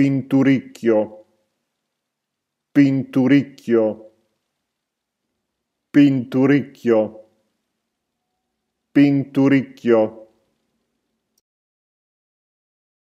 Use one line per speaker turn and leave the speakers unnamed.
pinturicchio, pinturicchio, pinturicchio, pinturicchio.